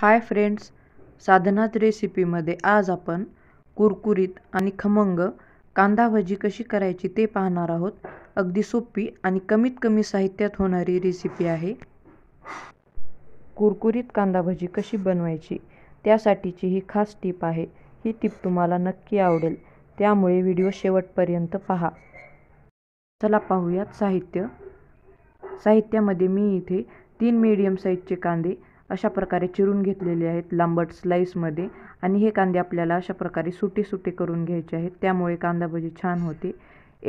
hi friends साधनाच रेसिपीमध्ये आज आपण कुरकुरीत आणि खमंग कांदा भजी कशी करायची ते पाहणार आहोत अगदी सोपी आणि कमीत कमी साहित्यात होणारी रेसिपी आहे कुरकुरीत कांदा भजी कशी बनवायची त्यासाठीची ही खास टीप आहे ही टीप तुम्हाला नक्की आवडेल त्यामुळे व्हिडिओ शेवटपर्यंत पहा चला पाहूयात साहित्य साहित्यामध्ये मी इथे तीन मीडियम साईजचे कांदे अशा प्रकारे चिरून घेतलेले आहेत लांबट स्लाईसमध्ये आणि हे कांदे आपल्याला अशा प्रकारे सुटे सुटे करून घ्यायचे आहेत त्यामुळे कांदा भजी छान होते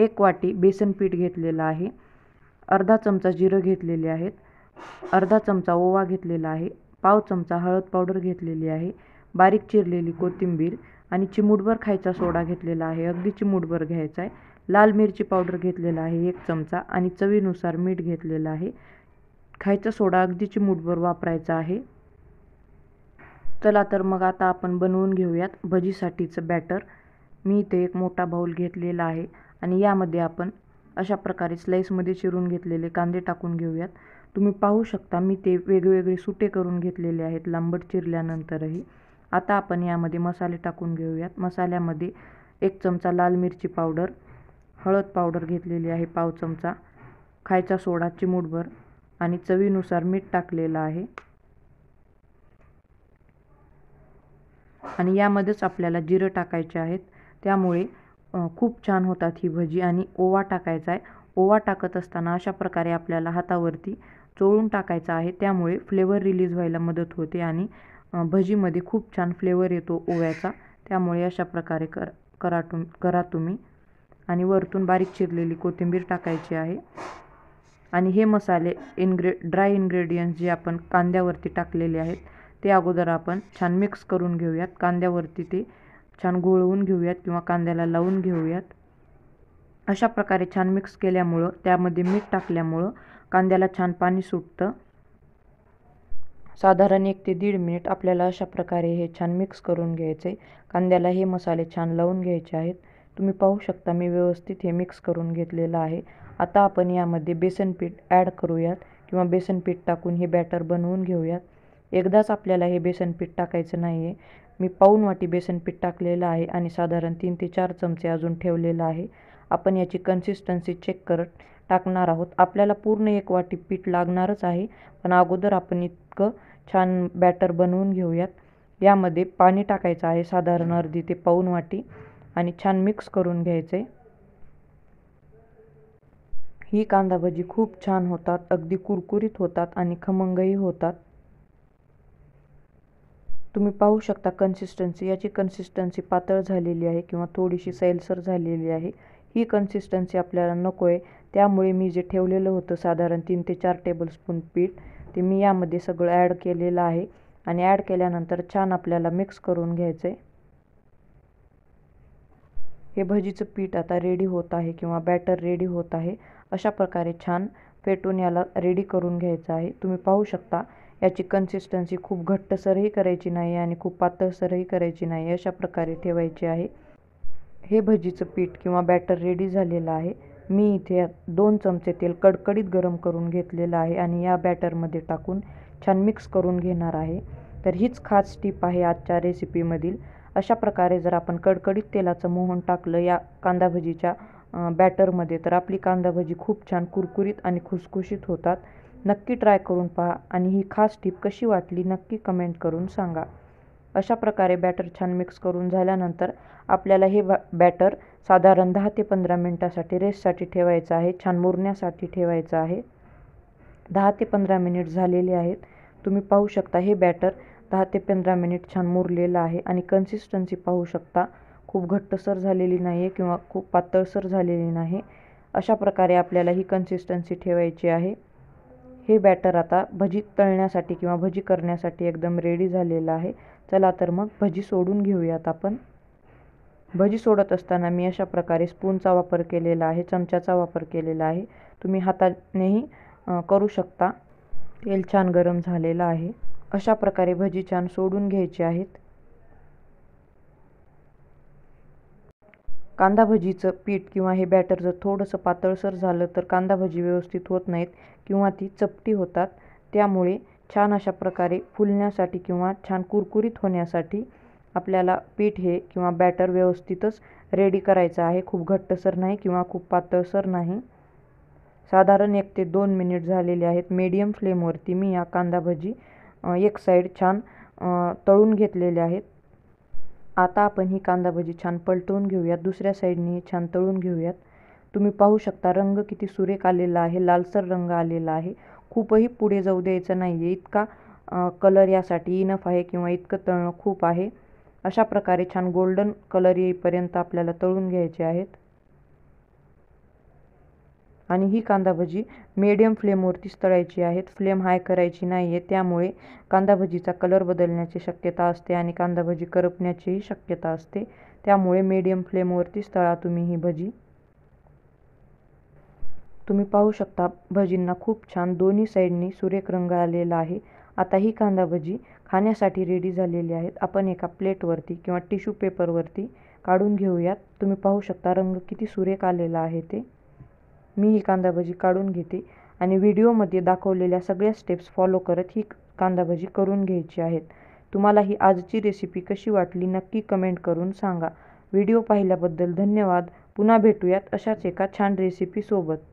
एक वाटी बेसन पीठ घेतलेला आहे अर्धा चमचा जिरं घेतलेले आहेत अर्धा चमचा ओवा घेतलेला आहे पाव चमचा हळद पावडर घेतलेली आहे बारीक चिरलेली कोथिंबीर आणि चिमूटभर खायचा सोडा घेतलेला आहे अगदी चिमूटभर घ्यायचा आहे लाल मिरची पावडर घेतलेला आहे एक चमचा आणि चवीनुसार मीठ घेतलेलं आहे खायचा सोडा अगदी चिमूटभर वापरायचा आहे चला तर मग आता आपण बनवून घेऊयात भजीसाठीचं बॅटर मी इथे एक मोठा बाऊल घेतलेला आहे आणि यामध्ये आपण अशा प्रकारे स्लाईसमध्ये चिरून घेतलेले कांदे टाकून घेऊयात तुम्ही पाहू शकता मी ते वेगवेगळे सुटे करून घेतलेले आहेत लांबट चिरल्यानंतरही आता आपण यामध्ये मसाले टाकून घेऊयात मसाल्यामध्ये एक चमचा लाल मिरची पावडर हळद पावडर घेतलेली आहे पाव चमचा खायचा सोडा चिमूटभर आणि चवीनुसार मीठ टाकलेलं आहे आणि यामध्येच आपल्याला जिरं टाकायचे आहेत त्यामुळे खूप छान होतात ही भजी आणि ओवा टाकायचा आहे ओवा टाकत असताना अशा प्रकारे आपल्याला हातावरती चोळून टाकायचा आहे त्यामुळे फ्लेवर रिलीज व्हायला मदत होते आणि भजीमध्ये खूप छान फ्लेवर येतो ओव्याचा त्यामुळे अशा प्रकारे कर करा करा तुम्ही आणि वरतून बारीक चिरलेली कोथिंबीर टाकायची आहे आणि हे मसाले इनग्रे ड्राय इन्ग्रेडियंट्स जे आपण कांद्यावरती टाकलेले आहेत ते अगोदर आपण छान मिक्स करून घेऊयात कांद्यावरती ते छान गोळवून घेऊयात किंवा कांद्याला लावून घेऊयात अशा प्रकारे छान मिक्स केल्यामुळं त्यामध्ये मीठ टाकल्यामुळं कांद्याला छान पाणी सुटतं साधारण एक ते दीड मिनिट आपल्याला अशा प्रकारे हे छान मिक्स करून आहे कांद्याला हे मसाले छान लावून घ्यायचे आहेत तुम्ही पाहू शकता मी व्यवस्थित हे मिक्स करून घेतलेलं आहे आता आपण यामध्ये बेसन पीठ ॲड करूयात किंवा बेसन पीठ टाकून हे बॅटर बनवून घेऊयात एकदाच आपल्याला हे बेसन पीठ टाकायचं नाही आहे मी पाऊन वाटी बेसन पीठ टाकलेलं आहे आणि साधारण तीन ते चार चमचे अजून ठेवलेलं आहे आपण याची कन्सिस्टन्सी चेक करत टाकणार आहोत आपल्याला पूर्ण एक वाटी पीठ लागणारच आहे पण अगोदर आपण इतकं छान बॅटर बनवून घेऊयात यामध्ये पाणी टाकायचं आहे साधारण अर्धी ते पाऊन वाटी आणि छान मिक्स करून घ्यायचं आहे ही कांदा भजी खूप छान होतात अगदी कुरकुरीत होतात आणि खमंगही होतात तुम्ही पाहू शकता कन्सिस्टन्सी याची कन्सिस्टन्सी पातळ झालेली आहे किंवा थोडीशी सैलसर झालेली आहे ही कन्सिस्टन्सी आपल्याला नको आहे त्यामुळे मी जे ठेवलेलं होतं साधारण तीन ते चार टेबलस्पून पीठ ते मी यामध्ये सगळं ॲड केलेलं आहे आणि ॲड केल्यानंतर छान आपल्याला मिक्स करून घ्यायचं आहे हे भजीचं पीठ आता रेडी होत आहे किंवा बॅटर रेडी होत आहे अशा प्रकारे छान फेटून याला रेडी करून घ्यायचं आहे तुम्ही पाहू शकता याची कन्सिस्टन्सी खूप घट्टसरही करायची नाही आणि खूप पातळसरही करायची नाही अशा प्रकारे ठेवायची आहे हे भजीचं पीठ किंवा बॅटर रेडी झालेलं आहे मी इथे दोन चमचे तेल कडकडीत गरम करून घेतलेलं आहे आणि या बॅटरमध्ये टाकून छान मिक्स करून घेणार आहे तर हीच खास टीप आहे आजच्या रेसिपीमधील अशा प्रकारे जर आपण कडकडीत तेलाचं मोहन टाकलं या कांदा भजीच्या बॅटरमध्ये तर आपली कांदाभजी खूप छान कुरकुरीत आणि खुसखुशीत होतात नक्की ट्राय करून पहा आणि ही खास टिप कशी वाटली नक्की कमेंट करून सांगा अशा प्रकारे बॅटर छान मिक्स करून झाल्यानंतर आपल्याला हे बॅटर साधारण दहा ते पंधरा मिनटासाठी रेस्टसाठी ठेवायचं आहे छान मुरण्यासाठी ठेवायचं आहे दहा ते पंधरा मिनिट झालेले आहेत तुम्ही पाहू शकता हे बॅटर दहा ते पंधरा मिनिट छान मुरलेलं आहे आणि कन्सिस्टन्सी पाहू शकता खूप घट्टसर झालेली नाही आहे किंवा खूप पातळसर झालेली नाही अशा प्रकारे आपल्याला ही कन्सिस्टन्सी ठेवायची आहे हे बॅटर आता भजी तळण्यासाठी किंवा भजी करण्यासाठी एकदम रेडी झालेलं आहे चला तर मग भजी सोडून घेऊयात आपण भजी सोडत असताना मी अशा प्रकारे स्पूनचा वापर केलेला आहे चमच्याचा वापर केलेला आहे तुम्ही हातानेही करू शकता तेल छान गरम झालेलं आहे अशा प्रकारे भजी छान सोडून घ्यायची आहेत कांदा भजीचं पीठ किंवा हे बॅटर जर थोडंसं पातळसर झालं तर कांदा भजी व्यवस्थित होत नाहीत किंवा ती चपटी होतात त्यामुळे छान अशा प्रकारे फुलण्यासाठी किंवा छान कुरकुरीत होण्यासाठी आपल्याला पीठ हे किंवा बॅटर व्यवस्थितच रेडी करायचं आहे खूप घट्टसर नाही किंवा खूप पातळसर नाही साधारण एक ते दोन मिनिट झालेले आहेत मीडियम फ्लेमवरती मी या कांदा भजी एक साईड छान तळून घेतलेले आहेत आता आपण ही भजी छान पलटवून घेऊयात दुसऱ्या साईडने छान तळून घेऊयात तुम्ही पाहू शकता रंग किती सुरेख आलेला आहे लालसर रंग आलेला आहे खूपही पुढे जाऊ द्यायचं नाही आहे इतका कलर यासाठी इनफ आहे किंवा इतकं तळणं खूप आहे अशा प्रकारे छान गोल्डन कलर येईपर्यंत आपल्याला तळून घ्यायचे आहेत आणि ही कांदाभजी मीडियम फ्लेमवरतीच तळायची आहेत फ्लेम हाय करायची नाही आहे त्यामुळे कांदाभजीचा कलर बदलण्याची शक्यता असते आणि कांदाभजी करपण्याचीही शक्यता असते त्यामुळे मीडियम फ्लेमवरती तळा तुम्ही ही भजी तुम्ही पाहू शकता भजींना खूप छान दोन्ही साईडनी सुरेख रंग आलेला आहे आता ही कांदा भजी खाण्यासाठी रेडी झालेली आहेत आपण एका प्लेटवरती किंवा टिश्यू पेपरवरती काढून घेऊयात तुम्ही पाहू शकता रंग किती सुरेख आलेला आहे ते मी ही कांदाभजी काढून घेते आणि व्हिडिओमध्ये दाखवलेल्या सगळ्या स्टेप्स फॉलो करत ही कांदाभजी करून घ्यायची आहेत तुम्हाला ही आजची रेसिपी कशी वाटली नक्की कमेंट करून सांगा व्हिडिओ पाहिल्याबद्दल धन्यवाद पुन्हा भेटूयात अशाच एका छान रेसिपीसोबत